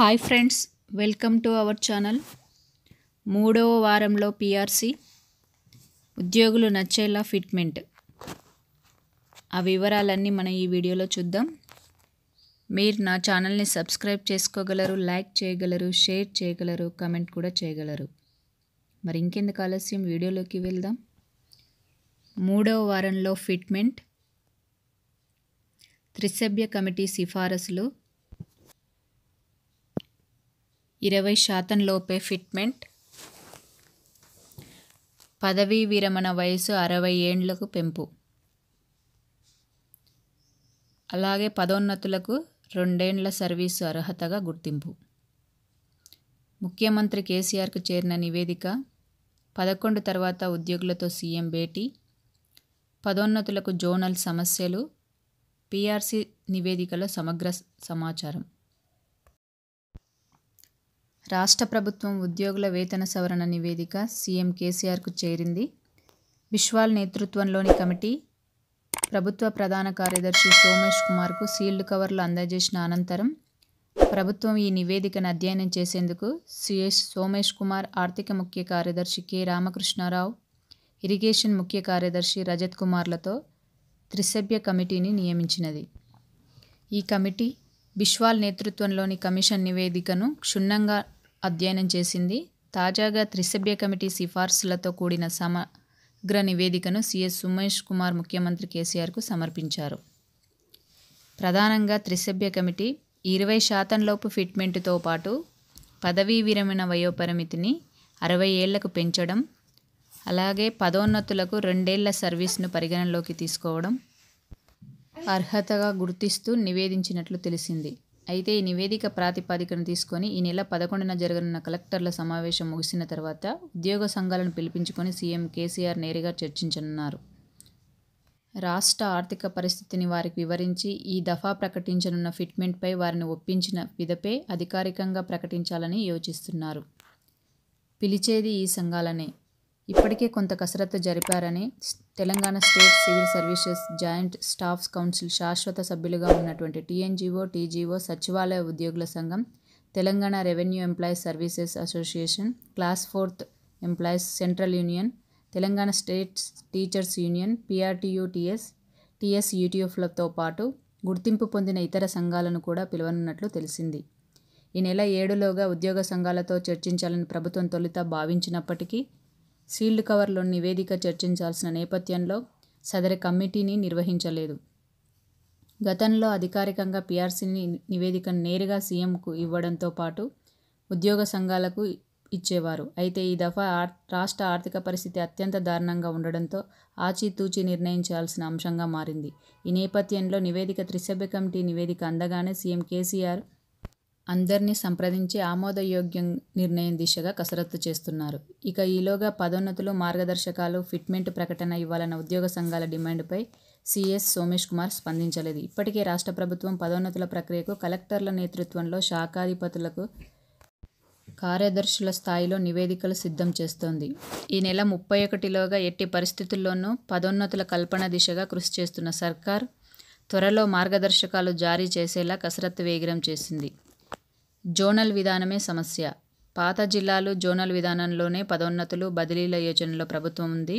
hi friends welcome to our channel మూడవ వారంలో PRC ఉద్యోగులు నచ్చేలా ఫిట్మెంట్ ఆ వివరాలన్నీ మనం ఈ వీడియోలో చూద్దాం మీరు నా ఛానల్ని సబ్స్క్రైబ్ చేసుకోగలరు లైక్ చేయగలరు షేర్ చేయగలరు కమెంట్ కూడా చేయగలరు మరి ఇంకెందుకు ఆలస్యం వీడియోలోకి వెళ్దాం మూడవ వారంలో ఫిట్మెంట్ త్రిసభ్య కమిటీ సిఫారసులు ఇరవై శాతం లోపే ఫిట్మెంట్ పదవీ విరమణ వయసు అరవై ఏండ్లకు పెంపు అలాగే పదోన్నతులకు రెండేండ్ల సర్వీసు అర్హతగా గుర్తింపు ముఖ్యమంత్రి కేసీఆర్కు చేరిన నివేదిక పదకొండు తర్వాత ఉద్యోగులతో సీఎం భేటీ పదోన్నతులకు జోనల్ సమస్యలు పీఆర్సీ నివేదికలో సమగ్ర సమాచారం రాష్ట్ర ప్రభుత్వం ఉద్యోగుల వేతన సవరణ నివేదిక సీఎం కేసీఆర్కు చేరింది విశ్వాల్ నేతృత్వంలోని కమిటీ ప్రభుత్వ ప్రధాన కార్యదర్శి సోమేష్ కుమార్కు సీల్డ్ కవర్లు అందజేసిన అనంతరం ప్రభుత్వం ఈ నివేదికను అధ్యయనం చేసేందుకు సిఎస్ సోమేష్ కుమార్ ఆర్థిక ముఖ్య కార్యదర్శి కె రామకృష్ణారావు ఇరిగేషన్ ముఖ్య కార్యదర్శి రజత్ కుమార్లతో త్రిసభ్య కమిటీని నియమించినది ఈ కమిటీ బిశ్వాల్ నేతృత్వంలోని కమిషన్ నివేదికను క్షుణ్ణంగా అధ్యయనం చేసింది తాజాగా త్రిసభ్య కమిటీ సిఫార్సులతో కూడిన సమగ్ర నివేదికను సిఎస్ సుమేష్ కుమార్ ముఖ్యమంత్రి కేసీఆర్కు సమర్పించారు ప్రధానంగా త్రిసభ్య కమిటీ ఇరవై శాతంలోపు ఫిట్మెంట్తో పాటు పదవీ విరమణ వయోపరిమితిని అరవై ఏళ్లకు పెంచడం అలాగే పదోన్నతులకు రెండేళ్ల సర్వీస్ను పరిగణనలోకి తీసుకోవడం అర్హతగా గుర్తిస్తూ నివేదించినట్లు తెలిసింది అయితే ఈ నివేదిక ప్రాతిపదికను తీసుకొని ఈ నెల పదకొండున జరగనున్న కలెక్టర్ల సమావేశం ముగిసిన తర్వాత ఉద్యోగ సంఘాలను పిలిపించుకొని సీఎం కేసీఆర్ నేరుగా చర్చించనున్నారు రాష్ట్ర ఆర్థిక పరిస్థితిని వారికి వివరించి ఈ దఫా ప్రకటించనున్న ఫిట్మెంట్పై వారిని ఒప్పించిన విధపే అధికారికంగా ప్రకటించాలని యోచిస్తున్నారు పిలిచేది ఈ సంఘాలనే ఇప్పటికే కొంత కసరత్తు జరిపారని Telangana state civil services joint staffs council శాశ్వత సభ్యులుగా ఉన్నటువంటి టీఎన్జీఓ టీజీఓ సచివాలయ ఉద్యోగుల సంఘం Telangana revenue employees services association class fourth employees central union Telangana state teachers union PRTUTS TS యూటీఎఫ్లతో పాటు గుర్తింపు పొందిన ఇతర సంఘాలను కూడా పిలవనున్నట్లు తెలిసింది ఈ నెల ఏడులోగా ఉద్యోగ సంఘాలతో చర్చించాలని ప్రభుత్వం తొలుత భావించినప్పటికీ సీల్డ్ కవర్లో నివేదిక చర్చించాల్సిన నేపథ్యంలో సదరి కమిటీని నిర్వహించలేదు గతంలో అధికారికంగా పీఆర్సీని నివేదికను నేరుగా సీఎంకు ఇవ్వడంతో పాటు ఉద్యోగ సంఘాలకు ఇచ్చేవారు అయితే ఈ దఫా రాష్ట్ర ఆర్థిక పరిస్థితి అత్యంత దారుణంగా ఉండడంతో ఆచితూచి నిర్ణయించాల్సిన అంశంగా మారింది ఈ నేపథ్యంలో నివేదిక త్రిసభ్య కమిటీ నివేదిక అందగానే సీఎం కేసీఆర్ అందరినీ సంప్రదించి ఆమోదయోగ్యం నిర్ణయం దిశగా కసరత్తు చేస్తున్నారు ఇక ఈలోగా పదోన్నతులు మార్గదర్శకాలు ఫిట్మెంట్ ప్రకటన ఇవ్వాలన్న ఉద్యోగ సంఘాల డిమాండ్పై సిఎస్ సోమేష్ కుమార్ స్పందించలేదు ఇప్పటికే రాష్ట్ర ప్రభుత్వం పదోన్నతుల ప్రక్రియకు కలెక్టర్ల నేతృత్వంలో శాఖాధిపతులకు కార్యదర్శుల స్థాయిలో నివేదికలు సిద్ధం చేస్తోంది ఈ నెల ముప్పై ఒకటిలోగా ఎట్టి పరిస్థితుల్లోనూ పదోన్నతుల కల్పన దిశగా కృషి చేస్తున్న సర్కార్ త్వరలో మార్గదర్శకాలు జారీ చేసేలా కసరత్తు వేగిరం చేసింది జోనల్ విధానమే సమస్య పాత జిల్లాలు జోనల్ విధానంలోనే పదోన్నతులు బదిలీల యోచనలో ప్రభుత్వం ఉంది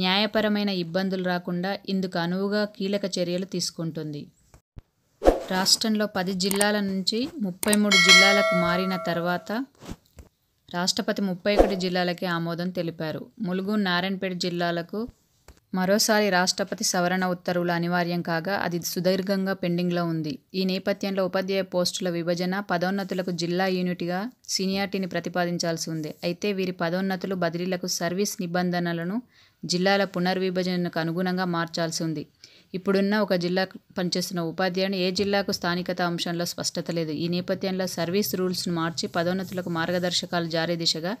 న్యాయపరమైన ఇబ్బందులు రాకుండా ఇందుకు అనువుగా కీలక చర్యలు తీసుకుంటుంది రాష్ట్రంలో పది జిల్లాల నుంచి ముప్పై మూడు జిల్లాలకు మారిన తర్వాత రాష్ట్రపతి ముప్పై ఒకటి జిల్లాలకే ఆమోదం తెలిపారు ములుగు నారాయణపేట జిల్లాలకు మరోసారి రాష్ట్రపతి సవరణ ఉత్తర్వులు అనివార్యం కాగా అది సుదీర్ఘంగా పెండింగ్లో ఉంది ఈ నేపథ్యంలో ఉపాధ్యాయ పోస్టుల విభజన పదోన్నతులకు జిల్లా యూనిట్గా సీనియార్టీని ప్రతిపాదించాల్సి ఉంది అయితే వీరి పదోన్నతులు బదిలీలకు సర్వీస్ నిబంధనలను జిల్లాల పునర్విభజనకు అనుగుణంగా మార్చాల్సి ఉంది ఇప్పుడున్న ఒక జిల్లాకు పనిచేస్తున్న ఉపాధ్యాయుని ఏ జిల్లాకు స్థానికత అంశంలో స్పష్టత లేదు ఈ నేపథ్యంలో సర్వీస్ రూల్స్ను మార్చి పదోన్నతులకు మార్గదర్శకాలు జారీ దిశగా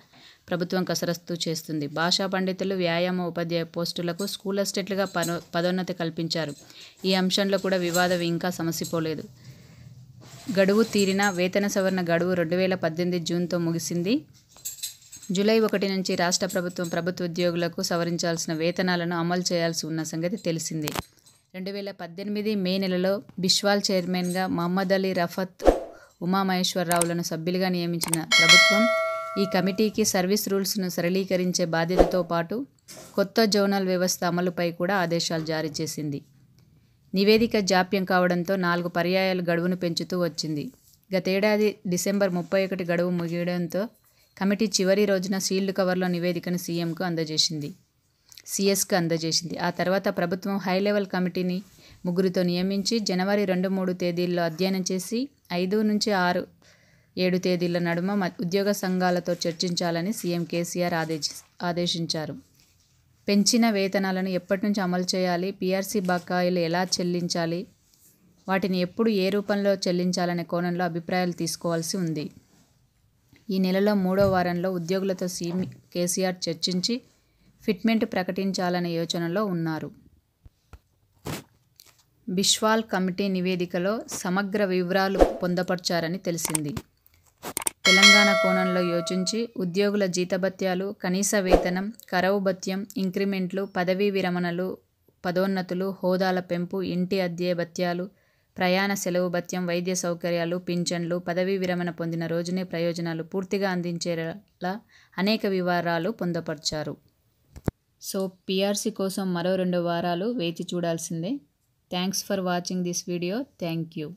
ప్రభుత్వం కసరత్తు చేస్తుంది భాషా పండితులు వ్యాయామ ఉపాధ్యాయ పోస్టులకు స్కూల్ అసిస్టెంట్లుగా పదో పదోన్నతి కల్పించారు ఈ అంశంలో కూడా వివాదం ఇంకా సమసిపోలేదు గడువు తీరిన వేతన సవరణ గడువు రెండు వేల పద్దెనిమిది జూన్తో ముగిసింది జూలై ఒకటి నుంచి రాష్ట్ర ప్రభుత్వం ప్రభుత్వ ఉద్యోగులకు సవరించాల్సిన వేతనాలను అమలు చేయాల్సి ఉన్న సంగతి తెలిసిందే రెండు వేల పద్దెనిమిది మే నెలలో బిశ్వాల్ చైర్మన్గా మహమ్మద్ అలీ రఫత్ ఉమామహేశ్వరరావులను సభ్యులుగా నియమించిన ప్రభుత్వం ఈ కమిటీకి సర్వీస్ రూల్స్ను సరళీకరించే బాధ్యతతో పాటు కొత్త జోనల్ వ్యవస్థ అమలుపై కూడా ఆదేశాలు జారీ చేసింది నివేదిక జాప్యం కావడంతో నాలుగు పర్యాయాలు గడువును పెంచుతూ వచ్చింది గతేడాది డిసెంబర్ ముప్పై ఒకటి గడువు ముగియడంతో కమిటీ చివరి రోజున సీల్డ్ కవర్లో నివేదికను సీఎంకు అందజేసింది సిఎస్కు అందజేసింది ఆ తర్వాత ప్రభుత్వం లెవెల్ కమిటీని ముగ్గురితో నియమించి జనవరి రెండు మూడు తేదీల్లో అధ్యయనం చేసి ఐదు నుంచి ఆరు ఏడు తేదీల నడుమ ఉద్యోగ సంఘాలతో చర్చించాలని సీఎం కేసీఆర్ ఆదేశి ఆదేశించారు పెంచిన వేతనాలను ఎప్పటి నుంచి అమలు చేయాలి పీఆర్సీ బకాయిలు ఎలా చెల్లించాలి వాటిని ఎప్పుడు ఏ రూపంలో చెల్లించాలనే కోణంలో అభిప్రాయాలు తీసుకోవాల్సి ఉంది ఈ నెలలో మూడో వారంలో ఉద్యోగులతో సీఎం కేసీఆర్ చర్చించి ఫిట్మెంట్ ప్రకటించాలనే యోచనలో ఉన్నారు బిశ్వాల్ కమిటీ నివేదికలో సమగ్ర వివరాలు పొందపర్చారని తెలిసింది తెలంగాణ కోణంలో యోచించి ఉద్యోగుల జీతభత్యాలు కనీస వేతనం కరవు భత్యం ఇంక్రిమెంట్లు పదవీ విరమణలు పదోన్నతులు హోదాల పెంపు ఇంటి అద్దె భత్యాలు ప్రయాణ సెలవు భత్యం వైద్య సౌకర్యాలు పింఛన్లు పదవీ విరమణ పొందిన రోజునే ప్రయోజనాలు పూర్తిగా అందించేలా అనేక వివరాలు పొందపర్చారు సో పిఆర్సీ కోసం మరో రెండు వారాలు వేచి చూడాల్సిందే thanks for watching this video thank you